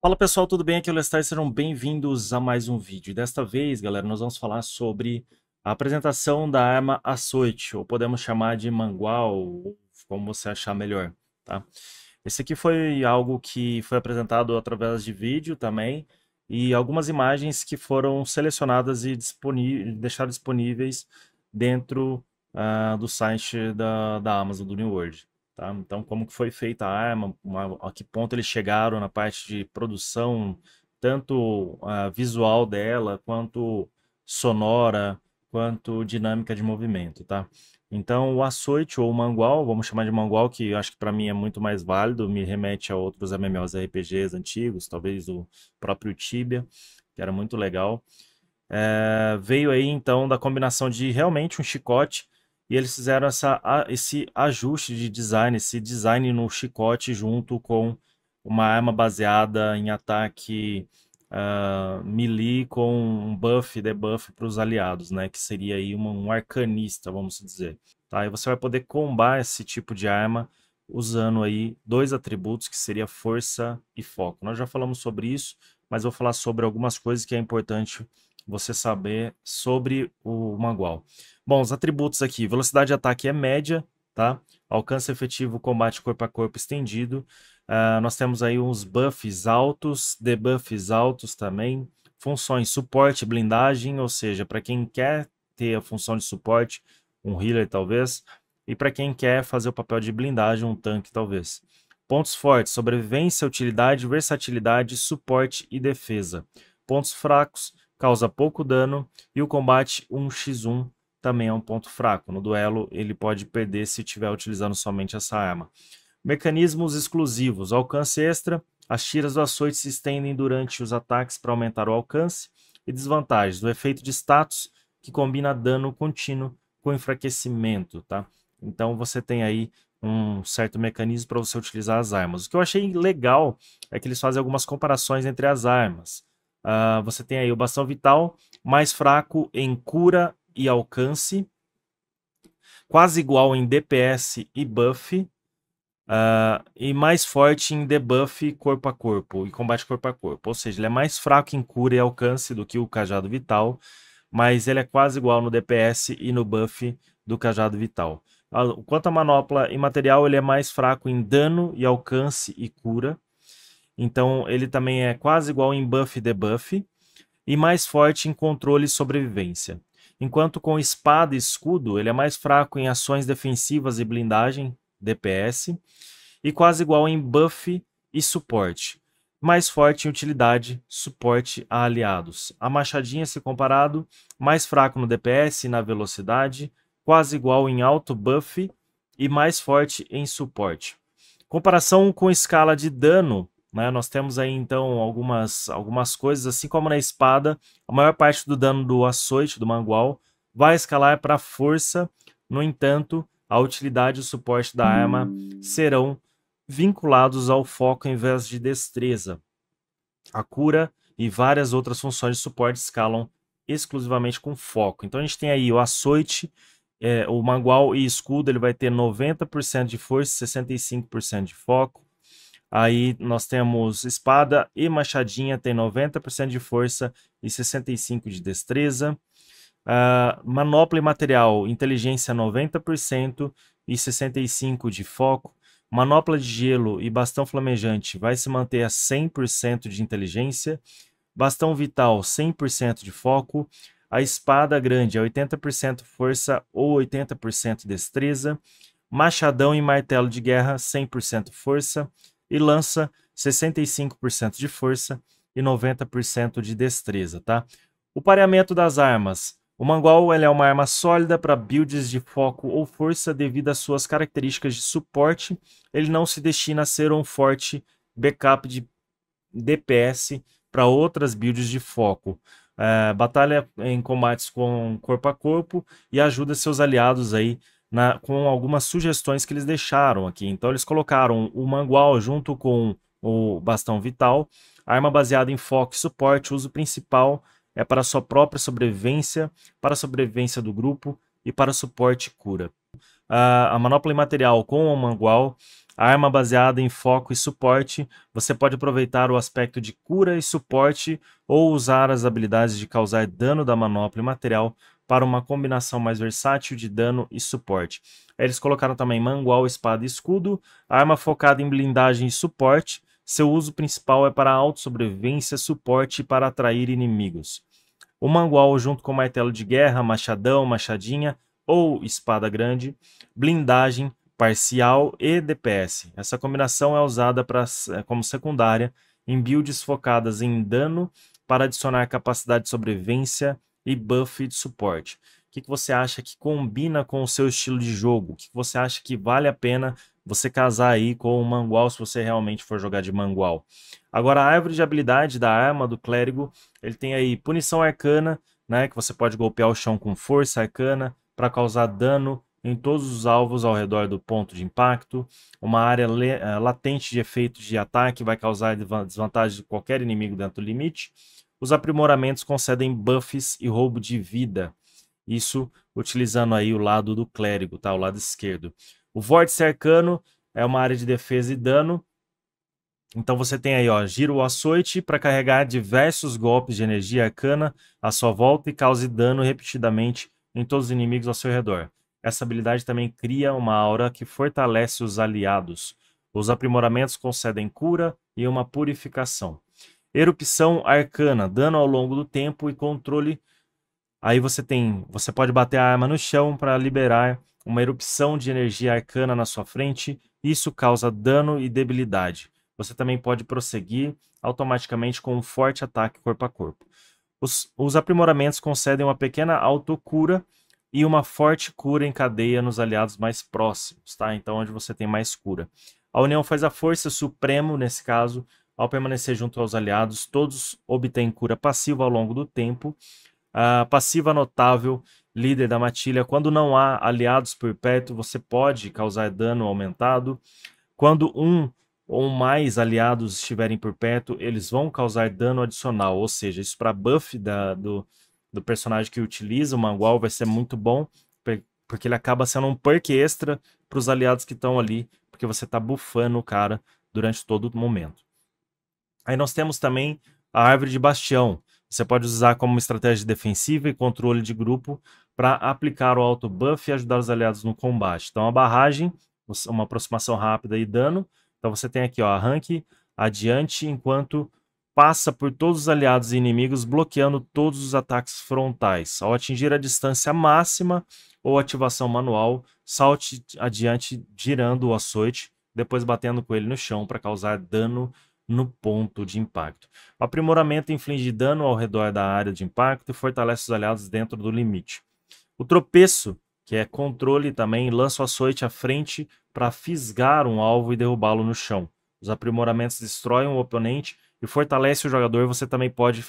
Fala pessoal, tudo bem? Aqui é o Lestar, sejam bem-vindos a mais um vídeo. Desta vez, galera, nós vamos falar sobre a apresentação da arma açoite, ou podemos chamar de mangual, como você achar melhor, tá? Esse aqui foi algo que foi apresentado através de vídeo também, e algumas imagens que foram selecionadas e deixadas disponíveis dentro uh, do site da, da Amazon, do New World. Tá? Então, como que foi feita a arma, uma, a que ponto eles chegaram na parte de produção, tanto a ah, visual dela, quanto sonora, quanto dinâmica de movimento, tá? Então, o açoite ou o mangual, vamos chamar de mangual, que acho que para mim é muito mais válido, me remete a outros MMORPGs antigos, talvez o próprio Tibia, que era muito legal. É, veio aí, então, da combinação de realmente um chicote, e eles fizeram essa, esse ajuste de design, esse design no chicote junto com uma arma baseada em ataque uh, melee com um buff e debuff para os aliados, né? Que seria aí uma, um arcanista, vamos dizer. Tá? E você vai poder combar esse tipo de arma usando aí dois atributos que seria força e foco. Nós já falamos sobre isso, mas vou falar sobre algumas coisas que é importante você saber sobre o Mangual. Bom, os atributos aqui, velocidade de ataque é média, tá? Alcance efetivo, combate corpo a corpo estendido. Uh, nós temos aí uns buffs altos, debuffs altos também. Funções suporte, blindagem, ou seja, para quem quer ter a função de suporte, um healer talvez, e para quem quer fazer o papel de blindagem, um tanque talvez. Pontos fortes: sobrevivência, utilidade, versatilidade, suporte e defesa. Pontos fracos: causa pouco dano e o combate 1x1 também é um ponto fraco. No duelo, ele pode perder se estiver utilizando somente essa arma. Mecanismos exclusivos: alcance extra. As tiras do açoite se estendem durante os ataques para aumentar o alcance. E desvantagens: o efeito de status, que combina dano contínuo com enfraquecimento. Tá? Então você tem aí um certo mecanismo para você utilizar as armas. O que eu achei legal é que eles fazem algumas comparações entre as armas. Uh, você tem aí o bastão vital mais fraco em cura e alcance, quase igual em DPS e buff, Uh, e mais forte em debuff corpo a corpo e combate corpo a corpo. Ou seja, ele é mais fraco em cura e alcance do que o cajado vital, mas ele é quase igual no DPS e no buff do cajado vital. Ah, quanto à manopla e material, ele é mais fraco em dano e alcance e cura, então ele também é quase igual em buff e debuff e mais forte em controle e sobrevivência. Enquanto com espada e escudo ele é mais fraco em ações defensivas e blindagem, DPS, e quase igual em buff e suporte. Mais forte em utilidade, suporte a aliados. A machadinha, se comparado, mais fraco no DPS e na velocidade, quase igual em alto buff e mais forte em suporte. Comparação com escala de dano, né? Nós temos aí então algumas, algumas coisas, assim como na espada, a maior parte do dano do açoite, do mangual, vai escalar para força, no entanto, a utilidade e o suporte da arma serão vinculados ao foco em vez de destreza. A cura e várias outras funções de suporte escalam exclusivamente com foco. Então a gente tem aí o açoite, é, o mangual e escudo, ele vai ter 90% de força, 65% de foco. Aí nós temos espada e machadinha, tem 90% de força e 65% de destreza. Uh, manopla e material, inteligência 90% e 65% de foco. Manopla de gelo e bastão flamejante vai se manter a 100% de inteligência. Bastão vital, 100% de foco. A espada grande 80% força ou 80% destreza. Machadão e martelo de guerra, 100% força e lança 65% de força e 90% de destreza, tá? O pareamento das armas. O Mangual é uma arma sólida para builds de foco ou força devido às suas características de suporte. Ele não se destina a ser um forte backup de DPS para outras builds de foco. É, batalha em combates com corpo a corpo e ajuda seus aliados aí na, com algumas sugestões que eles deixaram aqui. Então eles colocaram o mangual junto com o bastão vital, arma baseada em foco e suporte, uso principal é para sua própria sobrevivência, para a sobrevivência do grupo e para suporte e cura. A, a manopla imaterial com o mangual, arma baseada em foco e suporte, você pode aproveitar o aspecto de cura e suporte ou usar as habilidades de causar dano da manopla imaterial para uma combinação mais versátil de dano e suporte. Eles colocaram também Mangual, Espada e Escudo, arma focada em blindagem e suporte. Seu uso principal é para auto-sobrevivência, suporte e para atrair inimigos. O Mangual, junto com martelo de guerra, machadão, machadinha ou espada grande, blindagem, parcial e DPS. Essa combinação é usada pra, é, como secundária em builds focadas em dano para adicionar capacidade de sobrevivência, e buff de suporte. O que, que você acha que combina com o seu estilo de jogo? O que, que você acha que vale a pena você casar aí com o Mangual se você realmente for jogar de Mangual? Agora, a árvore de habilidade da arma do clérigo, ele tem aí punição arcana, né, que você pode golpear o chão com força arcana para causar dano em todos os alvos ao redor do ponto de impacto. Uma área eh, latente de efeitos de ataque vai causar desvantagem de qualquer inimigo dentro do limite. Os aprimoramentos concedem buffs e roubo de vida. Isso utilizando aí o lado do clérigo, tá? O lado esquerdo. O vórtice arcano é uma área de defesa e dano. Então você tem aí, ó, gira o açoite para carregar diversos golpes de energia arcana à sua volta e cause dano repetidamente em todos os inimigos ao seu redor. Essa habilidade também cria uma aura que fortalece os aliados. Os aprimoramentos concedem cura e uma purificação. Erupção arcana, dano ao longo do tempo e controle. Aí você tem, você pode bater a arma no chão para liberar uma erupção de energia arcana na sua frente. Isso causa dano e debilidade. Você também pode prosseguir automaticamente com um forte ataque corpo a corpo. Os, os aprimoramentos concedem uma pequena autocura e uma forte cura em cadeia nos aliados mais próximos, tá? Então, onde você tem mais cura. A união faz a força, Supremo, nesse caso, ao permanecer junto aos aliados, todos obtêm cura passiva ao longo do tempo. A passiva notável, líder da matilha, quando não há aliados por perto, você pode causar dano aumentado. Quando um ou mais aliados estiverem por perto, eles vão causar dano adicional. Ou seja, isso para buff da, do, do personagem que utiliza o Mangual vai ser muito bom, porque ele acaba sendo um perk extra para os aliados que estão ali, porque você está bufando o cara durante todo o momento. Aí nós temos também a árvore de bastião. Você pode usar como estratégia defensiva e controle de grupo para aplicar o auto buff e ajudar os aliados no combate. Então a barragem, uma aproximação rápida e dano. Então você tem aqui, ó, arranque adiante enquanto passa por todos os aliados e inimigos, bloqueando todos os ataques frontais. Ao atingir a distância máxima ou ativação manual, salte adiante girando o açoite, depois batendo com ele no chão para causar dano no ponto de impacto. O aprimoramento inflige dano ao redor da área de impacto e fortalece os aliados dentro do limite. O tropeço, que é controle também, lança o açoite à frente para fisgar um alvo e derrubá-lo no chão. Os aprimoramentos destroem o oponente e fortalece o jogador. Você também pode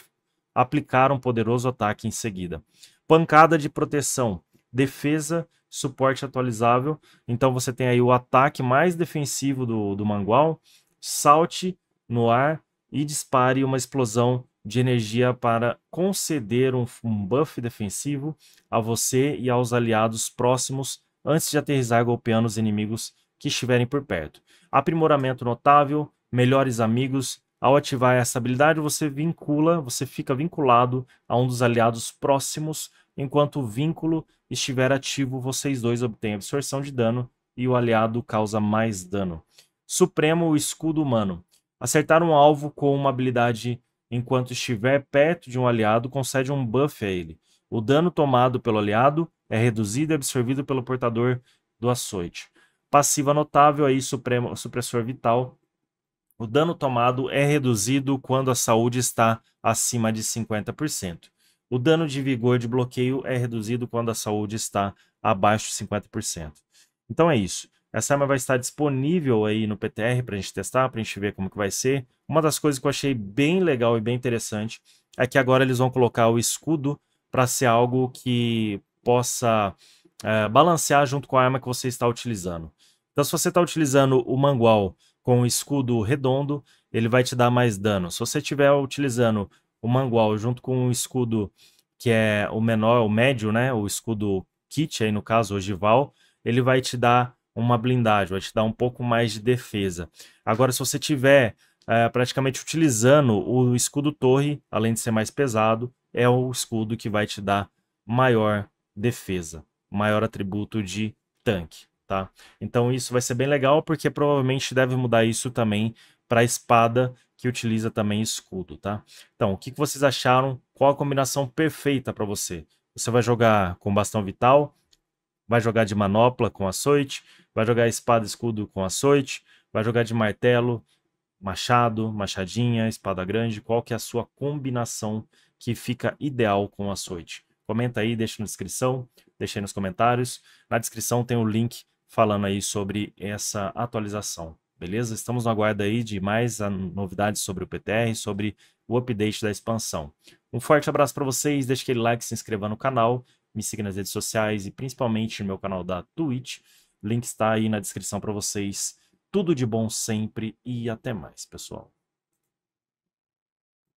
aplicar um poderoso ataque em seguida. Pancada de proteção, defesa, suporte atualizável. Então você tem aí o ataque mais defensivo do, do Mangual, salte no ar e dispare uma explosão de energia para conceder um, buff defensivo a você e aos aliados próximos antes de aterrizar golpeando os inimigos que estiverem por perto. Aprimoramento notável, melhores amigos. Ao ativar essa habilidade, você vincula, você fica vinculado a um dos aliados próximos. Enquanto o vínculo estiver ativo, vocês dois obtêm absorção de dano e o aliado causa mais dano. Supremo o Escudo Humano. Acertar um alvo com uma habilidade enquanto estiver perto de um aliado concede um buff a ele. O dano tomado pelo aliado é reduzido e absorvido pelo portador do açoite. Passiva notável aí, supremo, supressor vital. O dano tomado é reduzido quando a saúde está acima de 50%. O dano de vigor de bloqueio é reduzido quando a saúde está abaixo de 50%. Então é isso. Essa arma vai estar disponível aí no PTR para a gente testar, para a gente ver como que vai ser. Uma das coisas que eu achei bem legal e bem interessante é que agora eles vão colocar o escudo para ser algo que possa é, balancear junto com a arma que você está utilizando. Então, se você está utilizando o mangual com o escudo redondo, ele vai te dar mais dano. Se você estiver utilizando o mangual junto com o escudo que é o menor, o médio, né? O escudo kit aí no caso, ogival, ele vai te dar uma blindagem, vai te dar um pouco mais de defesa. Agora, se você tiver é, praticamente utilizando o escudo torre, além de ser mais pesado, é o escudo que vai te dar maior defesa, maior atributo de tanque, tá? Então isso vai ser bem legal porque provavelmente deve mudar isso também para espada que utiliza também escudo, tá? Então, o que, que vocês acharam? Qual a combinação perfeita para você? Você vai jogar com bastão vital, vai jogar de manopla com açoite, vai jogar espada escudo com açoite, vai jogar de martelo, machado, machadinha, espada grande, qual que é a sua combinação que fica ideal com açoite. Comenta aí, deixa na descrição, deixa aí nos comentários. Na descrição tem o link falando aí sobre essa atualização, beleza? Estamos no aguardo aí de mais novidades sobre o PTR, sobre o update da expansão. Um forte abraço para vocês, deixa aquele like, se inscreva no canal me siga nas redes sociais e principalmente no meu canal da Twitch. Link está aí na descrição para vocês. Tudo de bom sempre e até mais, pessoal.